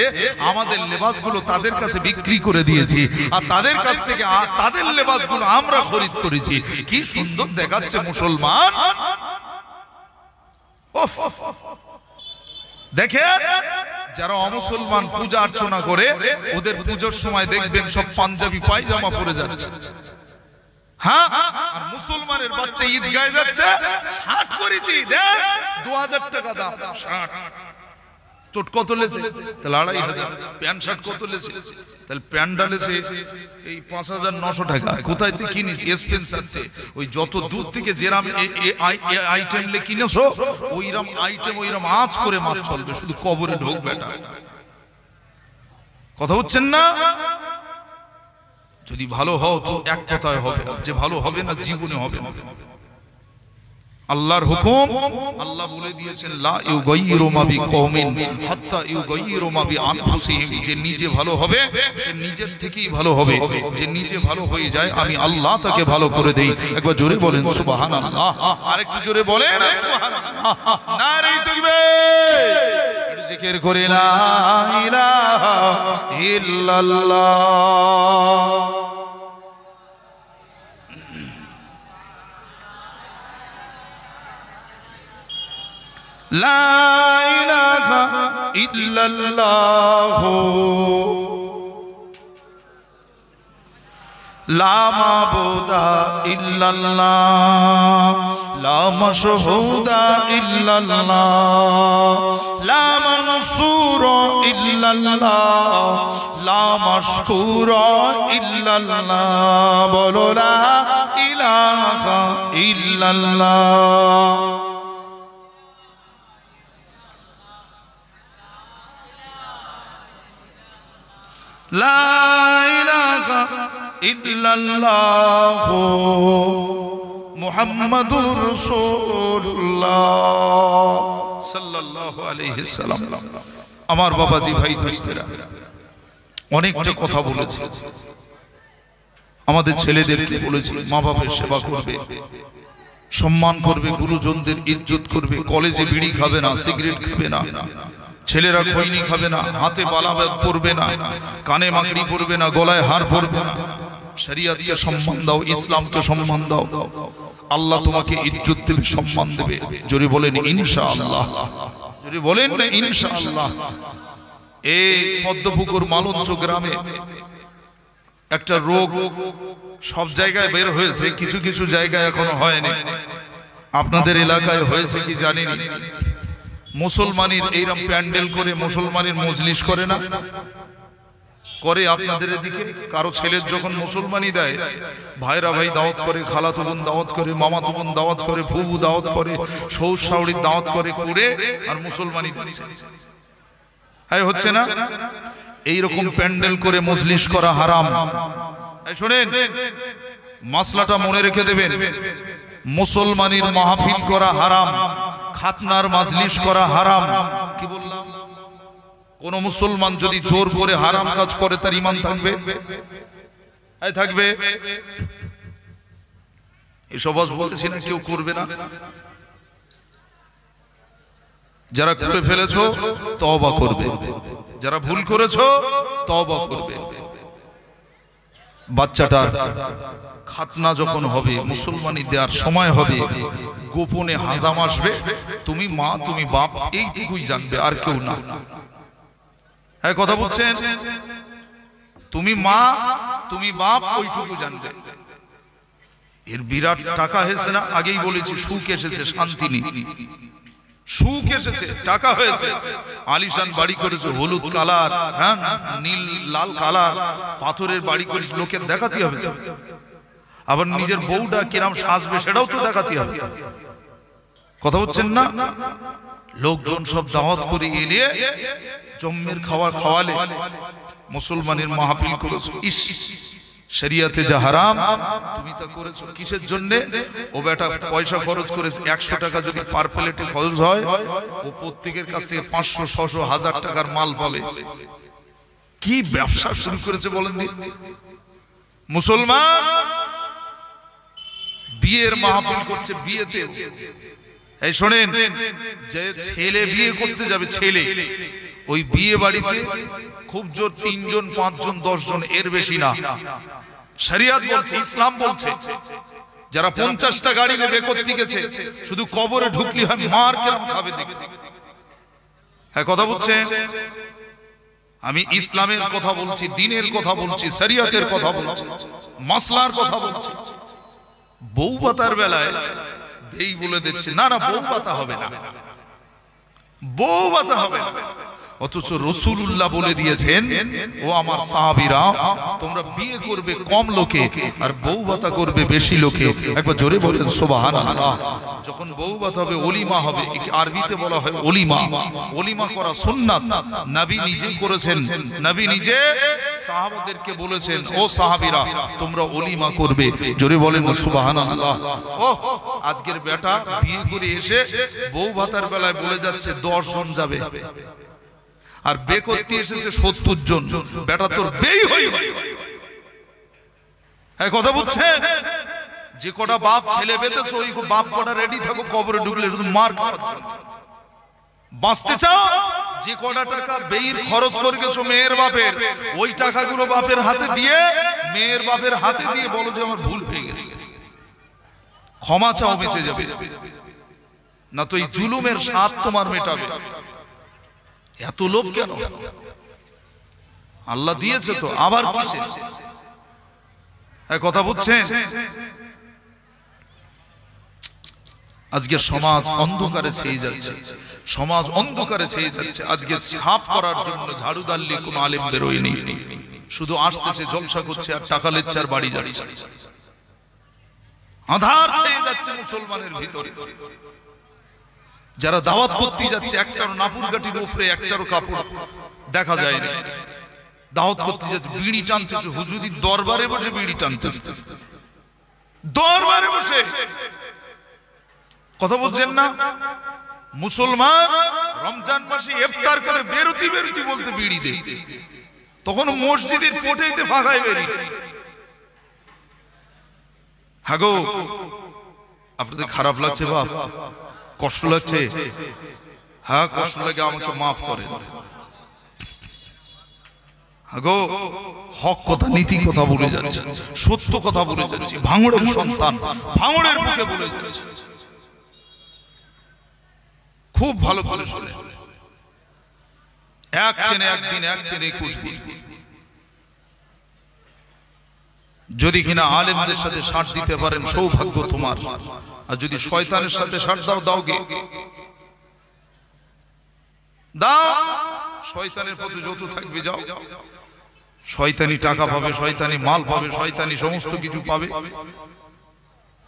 S1: আমাদের লেবাসগুলো তাদের কাছে বিক্রি করে দিয়েছি আর তাদের কাছ থেকে তাদের লেবাসগুলো আমরা খরিদ করেছি কি সুন্দর দেখাচ্ছে মুসলমান ওহ দেখেন যারা অমুসলমান পূজা অর্চনা করে ওদের পুজোর সময় দেখবেন সব পাঞ্জাবি পায়জামা পরে যাচ্ছে হ্যাঁ মুসলমানের বাচ্চা ঈদগায় যাচ্ছে ষাট করেছি হ্যাঁ, দু হাজার টাকা দাম ষাট তোট কত লেছে তাহলে আড়াই হাজার প্যান্ট শার্ট কত লেছে তাহলে প্যান্টটা লেছে এই পাঁচ হাজার নশো টাকা কোথায় তুই কিনিস এক্সপেন্সার ওই যত দূর থেকে যেরাম আইটেম লে কিনেছো ওইরম আইটেম ওইরম আজ করে মাছ চলবে শুধু কবরে ঢোক বেটা কথা হচ্ছেন না যদি ভালো হও তো এক কথায় হবে যে ভালো হবে না জীবনে হবে না আল্লাহর হুকুম আল্লাহ বলে দিয়েছেন লা ইউগাইরু মা বিকওমিন হাত্তা ইউগাইরু মা বিআনফুসিহিম যে নিজে ভালো হবে সে নিজের থেকেই ভালো হবে যে নিজে ভালো হয়ে যায় আমি আল্লাহ তাকে ভালো করে দেই একবার জোরে বলেন সুবহানাল্লাহ আরেকটু জোরে বলেন সুবহানাল্লাহ নারে তাকবীর জিকির করে লা ইলাহা ইল্লাল্লাহ لا إله إلا الله لا معبود إلا الله لا مشهود إلا الله لا منصور إلا الله لا مشكور إلا الله بلو لا إله إلا الله لا إله إلا আমার বাবাজি ভাই দোস্তেরা অনেকটা কথা বলেছে আমাদের ছেলেদেরকে বলেছে মা বাপের সেবা করবে সম্মান করবে গুরুজনদের ইজ্জত করবে কলেজে বিড়ি খাবে না সিগারেট খাবে না ছেলেরা খৈনি খাবে না হাতে বালা পরবে না কানে মাগড়ি পরবে না গলায় হার পরবে না শরিয়াতকে সম্মান দাও ইসলামকে সম্মান দাও আল্লাহ তোমাকে ইজ্জত দেবে সম্মান দেবে যদি বলেন ইনশা আল্লাহ যদি বলেন না আল্লাহ এই পদ্মপুকুর মালঞ্চ গ্রামে একটা রোগ সব জায়গায় বের হয়েছে কিছু কিছু জায়গায় এখনো হয়নি আপনাদের এলাকায় হয়েছে কি জানি মুসলমানের এইরকম প্যান্ডেল করে মুসলমানের মজলিস করে না করে আপনাদের এদিকে কারো ছেলের যখন মুসলমানি দেয় ভাইরা ভাই দাওয়াত করে খালা বোন দাওয়াত করে মামা বোন দাওয়াত করে ভুবু দাওয়াত করে সৌর সাউরির দাওয়াত করে করে আর মুসলমানি হ্যাঁ হচ্ছে না এইরকম প্যান্ডেল করে মজলিস করা হারাম শোনেন মাসলাটা মনে রেখে দেবেন
S2: মুসলমানের মাহফিল করা হারাম
S1: খাতনার মাজলিশ করা হারাম কি বললাম কোন মুসলমান যদি জোর করে হারাম কাজ করে তার ইমান থাকবে থাকবে এসব বলছি না কেউ করবে না যারা করে ফেলেছ তবা করবে যারা ভুল করেছ তবা করবে বাচ্চাটার খাতনা যখন হবে মুসলমানি দেওয়ার সময় হবে গোপনে হাজাম আসবে তুমি মা তুমি বাপ এইটুকুই জানবে আর কেউ না হ্যাঁ কথা বলছেন তুমি মা তুমি বাপ ওইটুকু জানবে এর বিরাট টাকা হয়েছে না আগেই বলেছি সুখ এসেছে শান্তি নেই সুখ এসেছে টাকা হয়েছে আলিশান বাড়ি করেছে হলুদ কালার হ্যাঁ নীল লাল কালার পাথরের বাড়ি করে লোকের দেখাতে হবে আবার নিজের বউটা কিরাম সাজবে সেটাও তো দেখাতে হবে কথা হচ্ছেন না লোকজন সব দাওয়াত করে এলিয়ে জম্মের খাওয়ার খাওয়ালে মুসলমানের মাহফিল করেছো ইস শরিয়াতে যা হারাম তুমি তা করেছো কিসের জন্য ও বেটা পয়সা খরচ করেছে একশো টাকা যদি পার প্লেটে খরচ হয় ও প্রত্যেকের কাছে পাঁচশো ছশো হাজার টাকার মাল বলে কি ব্যবসা শুরু করেছে বলেন মুসলমান বিয়ের মাহফিল করছে বিয়েতে এই শোনেন যে ছেলে বিয়ে করতে যাবে ছেলে ওই বিয়ে বাড়িতে খুব জোর তিনজন পাঁচজন দশজন এর বেশি না শরিয়াত বলছে ইসলাম বলছে যারা পঞ্চাশটা গাড়ি নিয়ে করতে গেছে শুধু কবরে ঢুকলি হয় মার কেরাম খাবে হ্যাঁ কথা বলছে আমি ইসলামের কথা বলছি দিনের কথা বলছি সরিয়াতের কথা বলছি মাসলার কথা বলছি বউ বেলায় এই বলে দিচ্ছে না না বউ ব্যথা হবে না বউ ব্যথা হবে না অথচ রসুল্লাহ বলে দিয়েছেন ও আমার সাহাবিরা তোমরা বিয়ে করবে কম লোকে আর বউ ভাতা করবে বেশি লোকে একবার জোরে বলেন সোবাহান যখন বউ বাত হবে অলিমা হবে আরবিতে বলা হয় অলিমা অলিমা করা সোননাথ নাবি নিজে করেছেন নাবি নিজে সাহাবাদেরকে বলেছেন ও সাহাবিরা তোমরা অলিমা করবে জোরে বলেন সুবাহান আল্লাহ ও আজকের বেটা বিয়ে করে এসে বউ ভাতার বেলায় বলে যাচ্ছে দশ জন যাবে আর বে করতে এসেছে সত্তর জন বেটা তোর বেই হই হ্যাঁ কথা বুঝছে যে কটা বাপ ছেলে পেতেছে ওই বাপ কটা রেডি থাকো কবরে ঢুকলে শুধু মার বাঁচতে চাও যে কটা টাকা বেইর খরচ করে গেছো মেয়ের বাপের ওই টাকাগুলো বাপের হাতে দিয়ে মেয়ের বাপের হাতে দিয়ে বলো যে আমার ভুল হয়ে গেছে ক্ষমা চাও বেঁচে যাবে না তো এই জুলুমের স্বাদ তোমার মেটাবে এত লোভ কেন আল্লাহ দিয়েছে তো আবার কথা বুঝছেন আজকে সমাজ অন্ধকারে ছেয়ে যাচ্ছে সমাজ অন্ধকারে ছেয়ে যাচ্ছে আজকে ছাপ করার জন্য ঝাড়ু দাঁড়িয়ে কোনো বেরোয় নেই শুধু আসতেছে জলসা করছে আর টাকা লেচ্ছে আর বাড়ি যাচ্ছে আধার ছেয়ে যাচ্ছে মুসলমানের ভিতরে যারা দাওয়াত করতে যাচ্ছে একটার নাপুর গাঠির উপরে একটারও কাপড় দেখা যায় না দাওয়াত করতে যাচ্ছে বিড়ি টানতেছে হুজুরি দরবারে বসে বিড়ি টানতেছে দরবারে বসে কথা বলছেন না মুসলমান রমজান মাসে ইফতার করে বেরুতি বেরুতি বলতে বিড়ি দেয় তখন মসজিদের পোটেইতে ফাঁকায় বেরি হাগো হ্যাঁ আপনাদের খারাপ লাগছে বাপ কষ্ট লাগছে হ্যাঁ কষ্ট লাগে আমাকে মাফ গো হক কথা নীতি কথা বলে বলে খুব ভালো করে এক চেনে একদিন এক চেনে যদি কিনা আলেমদের সাথে সাথ দিতে পারেন সৌভাগ্য তোমার আর যদি শয়তানের সাথে সার দাও গে দাও শয়তানের পথে যত থাকবে যাও শয়তানি টাকা পাবে শয়তানি মাল পাবে শয়তানি সমস্ত কিছু পাবে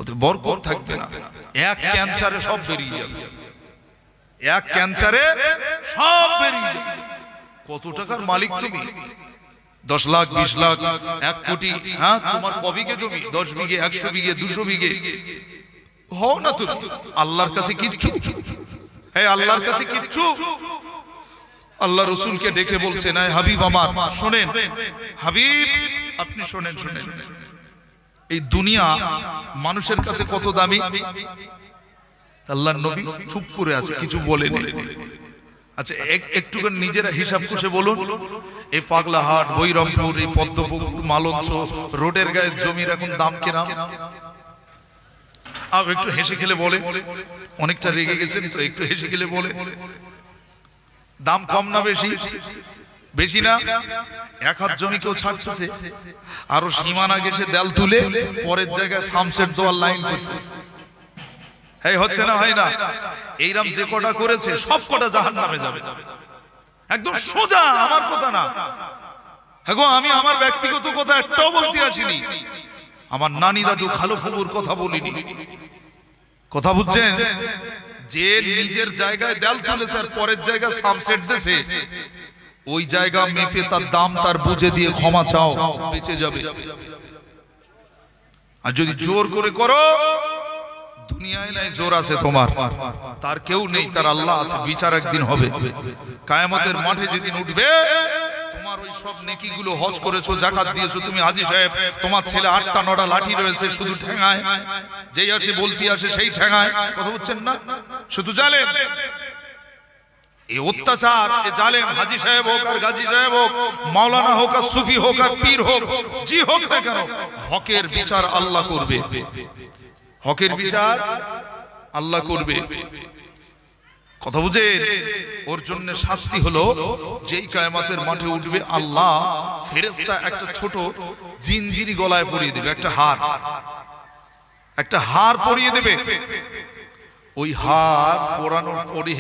S1: ওতে বরকত থাকবে না এক ক্যান্সারে সব বেরিয়ে যাবে এক ক্যান্সারে সব বেরিয়ে যাবে কত টাকার মালিক তুমি দশ লাখ বিশ লাখ এক কোটি হ্যাঁ, হ্যাঁ তোমার কবিকে জমি দশ বিঘে একশো বিঘে দুশো বিঘে হও না তুমি আল্লাহর কাছে কিচ্ছু হ্যাঁ আল্লাহর কাছে কিচ্ছু আল্লাহ রসুলকে ডেকে বলছেন হ্যাঁ হাবিব আমার শোনেন হাবিব আপনি শোনেন শোনেন এই দুনিয়া মানুষের কাছে কত দামি আল্লাহ নবী চুপ করে আছে কিছু বলে আচ্ছা এক একটুখানি নিজেরা হিসাব কষে বলুন এই পাগলাহাট বৈরমপুর এই পদ্মপুকুর মালঞ্চ রোডের গায়ে জমির এখন দাম কেনা আর একটু হেসে খেলে বলে অনেকটা রেগে গেছেন তো একটু হেসে খেলে বলে দাম কম না বেশি বেশি না এক হাত জমি কেউ ছাড়তেছে আরো সীমানা গেছে দেল তুলে পরের জায়গায় শামসের দোয়ার লাইন করতে হ্যাঁ হচ্ছে না হয় না এইরাম যে কটা করেছে সব কটা জাহান নামে যাবে একদম সোজা আমার কথা না হ্যাঁ আমি আমার ব্যক্তিগত কথা একটাও বলতে আসিনি আমার নানি দাদু খালো খবর কথা বলিনি কথা বুঝছেন যে নিজের জায়গায় দেল তুলেছে আর পরের জায়গায় সাবসেট দেশে ওই জায়গা মেপে তার দাম তার বুঝে দিয়ে ক্ষমা চাও বেঁচে যাবে আর যদি জোর করে করো দুনিয়ায় নাই জোর আছে তোমার তার কেউ নেই তার আল্লাহ আছে বিচার একদিন হবে কায়ামতের মাঠে যেদিন উঠবে তোমার ওই সব নেকিগুলো হজ করেছো জাকাত দিয়েছো তুমি আজি সাহেব তোমার ছেলে আটটা নটা লাঠি রয়েছে শুধু ঠেঙায়
S2: যেই আসে বলতি আসে সেই ঠেঙায় কথা বলছেন
S1: না শুধু জালে এই অত্যাচার হাজি সাহেব হোক আর গাজী সাহেব হোক মাওলানা হোক আর সুফি হোক আর পীর হোক হোক না কেন হকের বিচার আল্লাহ করবে হকের বিচার আল্লাহ করবে কথা বুঝে ওর জন্য শাস্তি হলো যেই কায়ামাতের মাঠে উঠবে আল্লাহ ফেরেস্তা একটা ছোট জিনজিরি গলায় পরিয়ে দেবে একটা হার একটা হার পরিয়ে দেবে ওই হার পরানোর পরে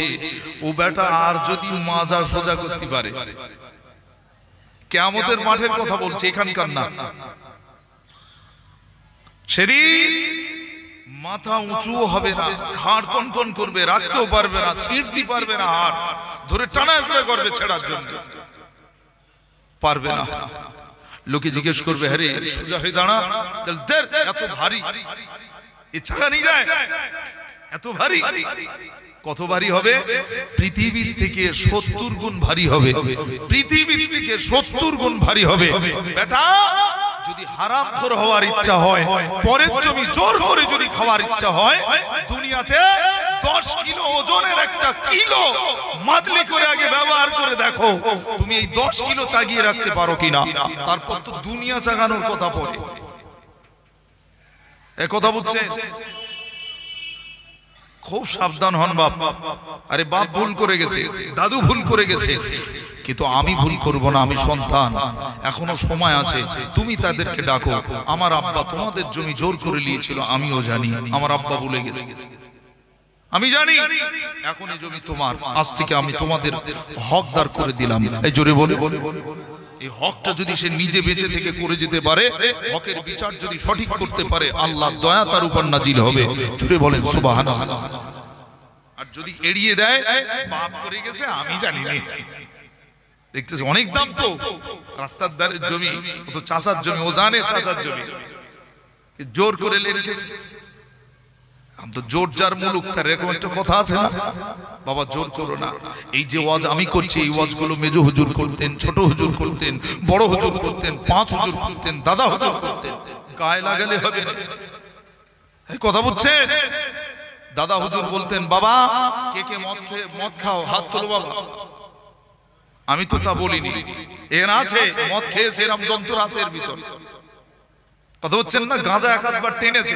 S1: ও বেটা আর যদি মাজার সোজা করতে পারে কেমতের মাঠের কথা বলছে এখানকার না সেদিন মাথা উঁচু হবে না ঘাড় কনকন করবে রাখতেও পারবে না ছিঁড়তে পারবে না আর ধরে টানা আসবে করবে ছেড়ার জন্য পারবে না লোকে জিজ্ঞেস করবে হ্যারে সোজা হয়ে দাঁড়া তাহলে দের এত ভারী ইচ্ছা নিয়ে যায় এত ভারী কত ভারী হবে পৃথিবীর থেকে সত্তর গুণ ভারী হবে পৃথিবীর থেকে সত্তর গুণ ভারী হবে বেটা যদি হারাম খোর হওয়ার ইচ্ছা হয় পরের জমি জোর করে যদি খাওয়ার ইচ্ছা হয় দুনিয়াতে দশ কিলো ওজনের একটা কিলো মাদলি করে আগে ব্যবহার করে দেখো তুমি এই দশ কিলো চাগিয়ে রাখতে পারো কিনা তারপর তো দুনিয়া চাগানোর কথা পড়ে এ কথা বুঝছে খুব সাবধান হন বাপ আরে বাপ ভুল করে গেছে দাদু ভুল করে গেছে কিন্তু আমি ভুল করব না আমি সন্তান এখনো সময় আছে তুমি তাদেরকে ডাকো আমার আব্বা তোমাদের জমি জোর করে নিয়েছিল আমিও জানি আমার আব্বা ভুলে গেছে আমি জানি এখন এই জমি তোমার আজ থেকে আমি তোমাদের হকদার করে দিলাম এই জোরে বলে বলে এই হকটা যদি সে নিজে বেঁচে থেকে করে যেতে পারে হকের বিচার যদি সঠিক করতে পারে আল্লাহ দয়া তার উপর নাজিল হবে জুড়ে বলেন সুবাহান আর যদি এড়িয়ে দেয় পাপ করে গেছে আমি জানি দেখতেছি অনেক দাম তো রাস্তার দ্বারের জমি ও তো চাষার জমি ও জানে চাষার জমি জোর করে রেখেছে তো যার মুলুক তার একটা কথা আছে বাবা জোর না এই যে ওয়াজ আমি করছি এই ওয়াজগুলো হুজুর করতেন হুজুর করতেন বড় করতেন পাঁচ দাদা হুজুর হবে কথা দাদা হুজুর বলতেন বাবা কে কে মদ খেয়ে মদ খাও হাত তোলো বাবা আমি তো তা বলিনি এর আছে মদ খেয়েছে এরম যন্ত্র আছে এর ভিতর কথা হচ্ছেন না গাঁজা এক হাতবার টেনেছে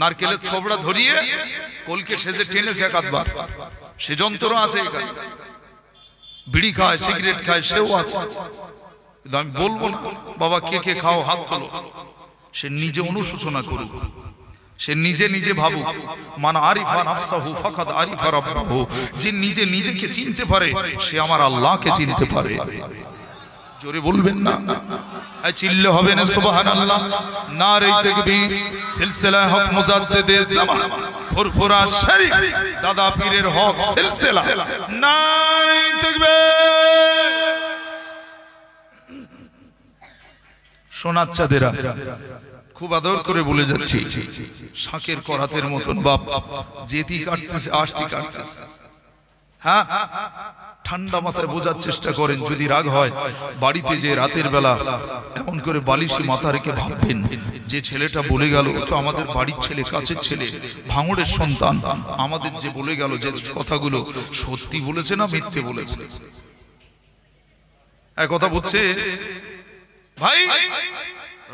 S1: নারকেলের ছোবড়া ধরিয়ে কলকে সেজে টেনেছে এক আধবার সে যন্ত্র আছে বিড়ি খায় সিগারেট খায় সেও আছে কিন্তু আমি বলবো না বাবা কে কে খাও হাত তোলো সে নিজে অনুশোচনা করুক সে নিজে নিজে ভাবুক মান আরিফা নাফসাহু ফাকাদ আরিফা রাব্বাহু যে নিজে নিজেকে চিনতে পারে সে আমার আল্লাহকে চিনতে পারে জোরে বলবেন না চিল্লে হবে না সুবাহান আল্লাহ না রে তেকবীর সিলসিলা হক মুজাদ্দেদে জামান ফুরফুরা শরীফ দাদা পীরের হক সিলসিলা না রে তেকবীর খুব আদর করে বলে যাচ্ছি শাঁকের করাতের মতন বাপ যেতি কাটতেছে আসতি কাটতেছে হ্যাঁ ঠান্ডা মাথায় বোঝার চেষ্টা করেন যদি রাগ হয় বাড়িতে যে রাতের বেলা এমন করে বালিশে মাথা রেখে ভাববেন যে ছেলেটা বলে গেল তো আমাদের বাড়ির ছেলে কাছের ছেলে ভাঙড়ের সন্তান আমাদের যে বলে গেল যে কথাগুলো সত্যি বলেছে না মিথ্যে বলেছে কথা বলছে ভাই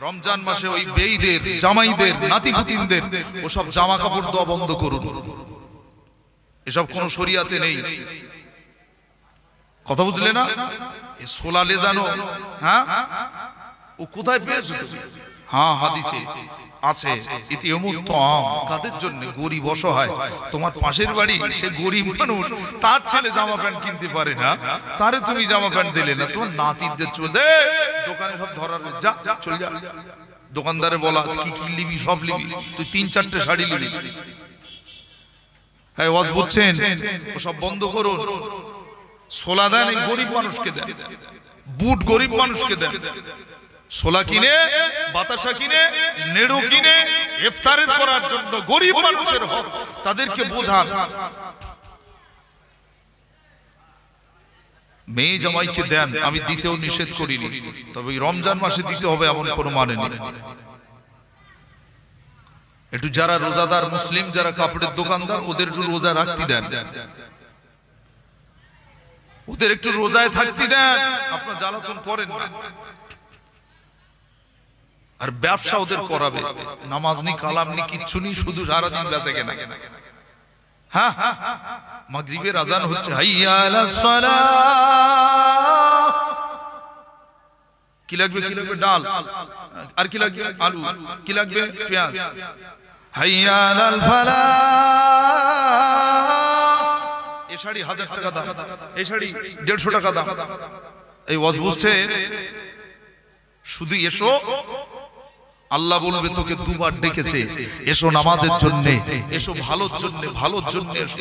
S1: রমজান মাসে ওই বেইদের জামাইদের নাতি নাতিনদের ওসব জামা কাপড় দেওয়া বন্ধ করুন এসব কোনো শরিয়াতে নেই কথা বুঝলে না এ সোলালে জানো হ্যাঁ ও কোথায় পেয়েছো হ্যাঁ হাদিসে আছে এটি ইতি কাদের জন্য গরিব অসহায় তোমার পাশের বাড়ি সে গরিব মানুষ তার ছেলে জামা প্যান্ট কিনতে পারে না তারে তুমি জামা প্যান্ট দিলে না তোমার নাতিদের চলে দোকানে সব ধরার যা চল যা দোকানদারে বলা কি কি লিবি সব লিবি তুই তিন চারটে শাড়ি লিবি হ্যাঁ ওয়াজ বুঝছেন সব বন্ধ করুন সোলা দেন এই গরিব মানুষকে দেন বুট গরিব মানুষকে দেন সোলা কিনে বাতাসা কিনে নেড়ু কিনে ইফতারের করার জন্য গরিব মানুষের হক তাদেরকে বোঝান মেয়ে জামাইকে দেন আমি দিতেও নিষেধ করিনি তবে রমজান মাসে দিতে হবে এমন কোনো মানে নেই একটু যারা রোজাদার মুসলিম যারা কাপড়ের দোকানদার ওদের একটু রোজা রাখতে দেন ওদের একটু রোজায় থাকতে দেন আপনার জ্বালাতন করেন না আর ব্যবসা ওদের করাবে নামাজ নি কালাম নি কিচ্ছু নি শুধু সারাদিন বেঁচে কেনা হ্যাঁ মাগরিবের আজান হচ্ছে কি লাগবে কি লাগবে ডাল আর কি লাগবে আলু কি লাগবে পেঁয়াজ হাইয়াল ফালা টাকা এই শুধু এসো আল্লাহ বলবে তোকে দুবার ডেকেছে এসো নামাজের জন্য এসো ভালোর জন্য ভালোর জন্য এসো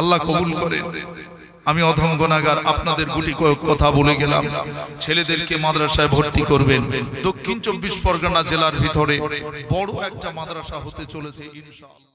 S1: আল্লাহ কবুল করেন আমি অধম গোনাগার আপনাদের গুটি কয়েক কথা বলে গেলাম ছেলেদেরকে মাদ্রাসায় ভর্তি করবেন দক্ষিণ চব্বিশ পরগনা জেলার ভিতরে বড় একটা মাদ্রাসা হতে চলেছে ইনশাআল্লাহ